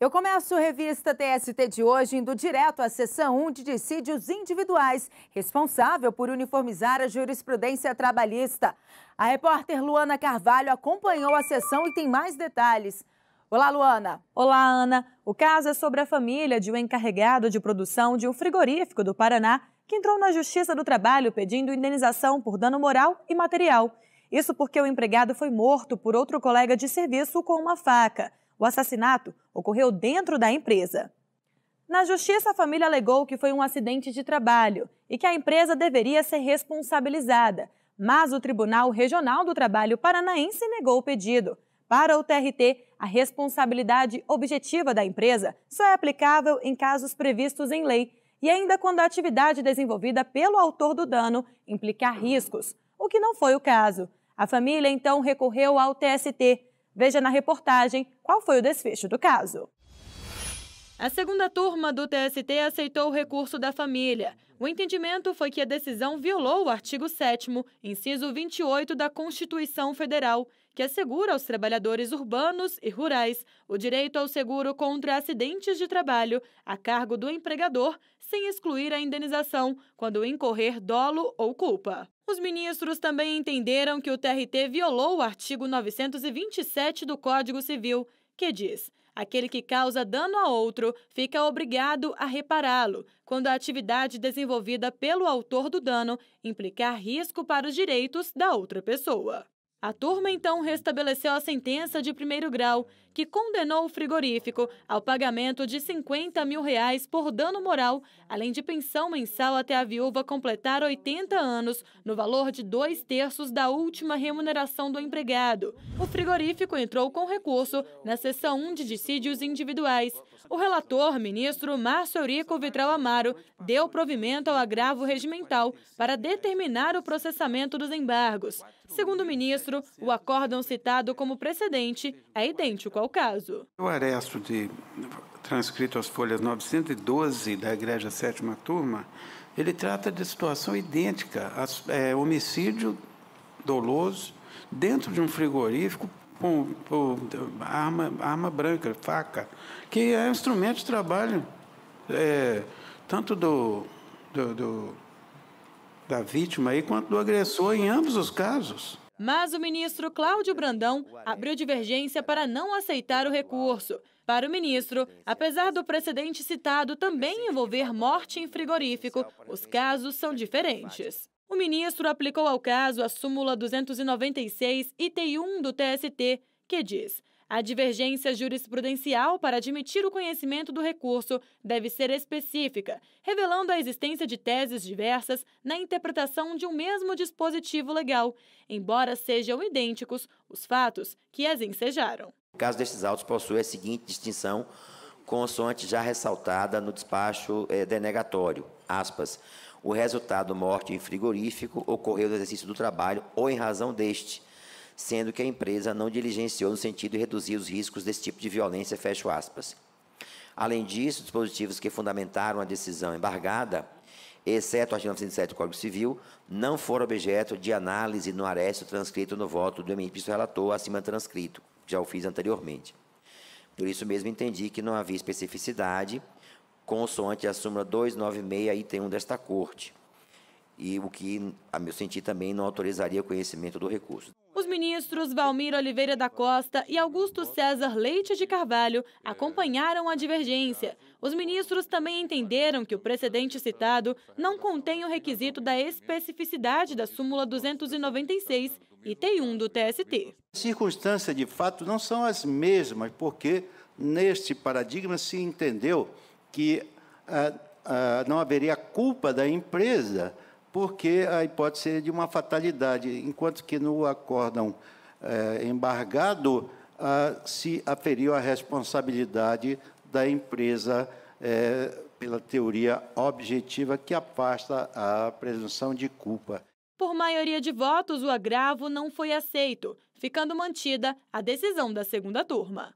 Eu começo a revista TST de hoje indo direto à sessão 1 de dissídios individuais, responsável por uniformizar a jurisprudência trabalhista. A repórter Luana Carvalho acompanhou a sessão e tem mais detalhes. Olá, Luana. Olá, Ana. O caso é sobre a família de um encarregado de produção de um frigorífico do Paraná que entrou na Justiça do Trabalho pedindo indenização por dano moral e material. Isso porque o empregado foi morto por outro colega de serviço com uma faca. O assassinato ocorreu dentro da empresa. Na justiça, a família alegou que foi um acidente de trabalho e que a empresa deveria ser responsabilizada, mas o Tribunal Regional do Trabalho Paranaense negou o pedido. Para o TRT, a responsabilidade objetiva da empresa só é aplicável em casos previstos em lei e ainda quando a atividade desenvolvida pelo autor do dano implicar riscos, o que não foi o caso. A família então recorreu ao TST, Veja na reportagem qual foi o desfecho do caso. A segunda turma do TST aceitou o recurso da família. O entendimento foi que a decisão violou o artigo 7, inciso 28 da Constituição Federal, que assegura aos trabalhadores urbanos e rurais o direito ao seguro contra acidentes de trabalho a cargo do empregador, sem excluir a indenização quando incorrer dolo ou culpa. Os ministros também entenderam que o TRT violou o artigo 927 do Código Civil, que diz: aquele que causa dano a outro fica obrigado a repará-lo, quando a atividade desenvolvida pelo autor do dano implicar risco para os direitos da outra pessoa. A turma então restabeleceu a sentença de primeiro grau, que condenou o frigorífico ao pagamento de 50 mil reais por dano moral, além de pensão mensal até a viúva completar 80 anos, no valor de dois terços da última remuneração do empregado. O frigorífico entrou com recurso na sessão 1 de dissídios individuais. O relator, ministro Márcio Eurico Vitral Amaro, deu provimento ao agravo regimental para determinar o processamento dos embargos. Segundo o ministro, ministro, o acórdão citado como precedente é idêntico ao caso. O aresto de transcrito às folhas 912 da Igreja Sétima Turma, ele trata de situação idêntica, é, homicídio doloso dentro de um frigorífico com, com arma, arma branca, faca, que é um instrumento de trabalho é, tanto do, do, do da vítima aí quanto do agressor em ambos os casos. Mas o ministro Cláudio Brandão abriu divergência para não aceitar o recurso. Para o ministro, apesar do precedente citado também envolver morte em frigorífico, os casos são diferentes. O ministro aplicou ao caso a súmula 296 IT1 do TST, que diz: a divergência jurisprudencial para admitir o conhecimento do recurso deve ser específica, revelando a existência de teses diversas na interpretação de um mesmo dispositivo legal, embora sejam idênticos os fatos que as ensejaram. O caso destes autos possui a seguinte distinção consoante já ressaltada no despacho é, denegatório, aspas, o resultado morte em frigorífico ocorreu no exercício do trabalho ou em razão deste, sendo que a empresa não diligenciou no sentido de reduzir os riscos desse tipo de violência, fecho aspas. Além disso, dispositivos que fundamentaram a decisão embargada, exceto o artigo 907 do Código Civil, não foram objeto de análise no aresto transcrito no voto do ministro relator acima transcrito, já o fiz anteriormente. Por isso mesmo entendi que não havia especificidade consoante a súmula 296, item 1 desta Corte, e o que, a meu sentir, também não autorizaria o conhecimento do recurso. Os ministros Valmir Oliveira da Costa e Augusto César Leite de Carvalho acompanharam a divergência. Os ministros também entenderam que o precedente citado não contém o requisito da especificidade da súmula 296 e T1 do TST. Circunstâncias de fato não são as mesmas, porque neste paradigma se entendeu que ah, ah, não haveria culpa da empresa porque a hipótese é de uma fatalidade, enquanto que no acórdão é, embargado a, se aferiu a responsabilidade da empresa é, pela teoria objetiva que afasta a presunção de culpa. Por maioria de votos, o agravo não foi aceito, ficando mantida a decisão da segunda turma.